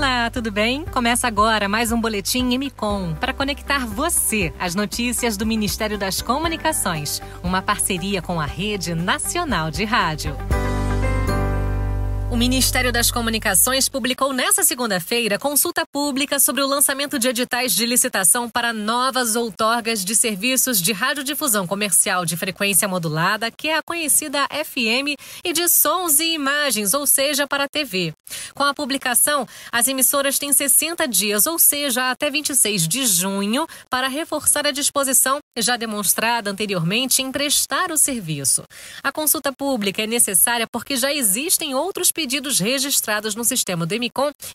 Olá, tudo bem? Começa agora mais um boletim MCOM para conectar você às notícias do Ministério das Comunicações, uma parceria com a Rede Nacional de Rádio. O Ministério das Comunicações publicou nesta segunda-feira consulta pública sobre o lançamento de editais de licitação para novas outorgas de serviços de radiodifusão comercial de frequência modulada, que é a conhecida FM, e de sons e imagens, ou seja, para a TV. Com a publicação, as emissoras têm 60 dias, ou seja, até 26 de junho, para reforçar a disposição já demonstrada anteriormente em prestar o serviço. A consulta pública é necessária porque já existem outros pedidos registrados no sistema do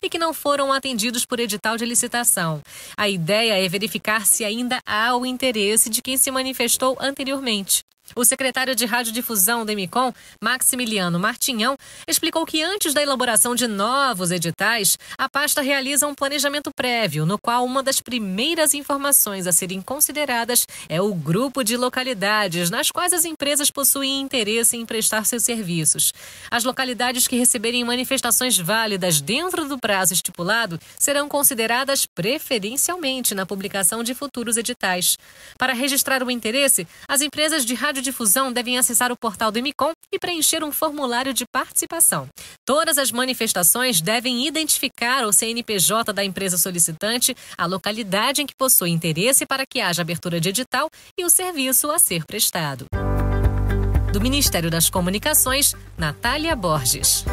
e que não foram atendidos por edital de licitação. A ideia é verificar se ainda há o interesse de quem se manifestou anteriormente. O secretário de Radiodifusão do MICOM, Maximiliano Martinhão, explicou que antes da elaboração de novos editais, a pasta realiza um planejamento prévio, no qual uma das primeiras informações a serem consideradas é o grupo de localidades nas quais as empresas possuem interesse em prestar seus serviços. As localidades que receberem manifestações válidas dentro do prazo estipulado serão consideradas preferencialmente na publicação de futuros editais. Para registrar o interesse, as empresas de rádio radiodifusão devem acessar o portal do IMICOM e preencher um formulário de participação. Todas as manifestações devem identificar o CNPJ da empresa solicitante, a localidade em que possui interesse para que haja abertura de edital e o serviço a ser prestado. Do Ministério das Comunicações, Natália Borges.